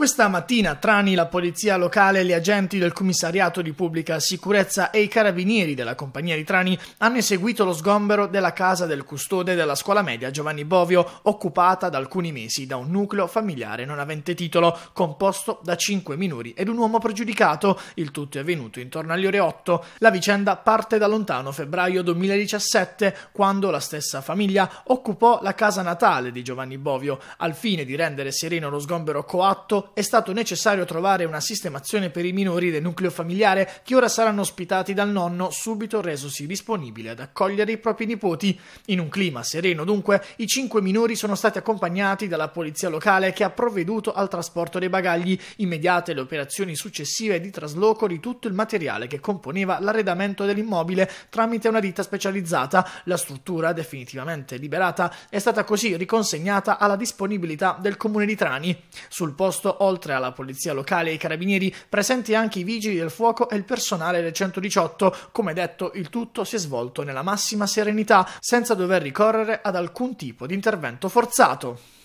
Questa mattina, trani la polizia locale, gli agenti del commissariato di pubblica sicurezza e i carabinieri della compagnia di trani hanno eseguito lo sgombero della casa del custode della scuola media Giovanni Bovio, occupata da alcuni mesi da un nucleo familiare non avente titolo, composto da cinque minori ed un uomo pregiudicato. Il tutto è avvenuto intorno alle ore 8. La vicenda parte da lontano febbraio 2017, quando la stessa famiglia occupò la casa natale di Giovanni Bovio al fine di rendere sereno lo sgombero coatto è stato necessario trovare una sistemazione per i minori del nucleo familiare che ora saranno ospitati dal nonno subito resosi disponibile ad accogliere i propri nipoti. In un clima sereno dunque i cinque minori sono stati accompagnati dalla polizia locale che ha provveduto al trasporto dei bagagli, immediate le operazioni successive di trasloco di tutto il materiale che componeva l'arredamento dell'immobile tramite una ditta specializzata. La struttura definitivamente liberata è stata così riconsegnata alla disponibilità del comune di Trani. Sul posto oltre alla polizia locale e ai carabinieri, presenti anche i vigili del fuoco e il personale del 118. Come detto, il tutto si è svolto nella massima serenità, senza dover ricorrere ad alcun tipo di intervento forzato.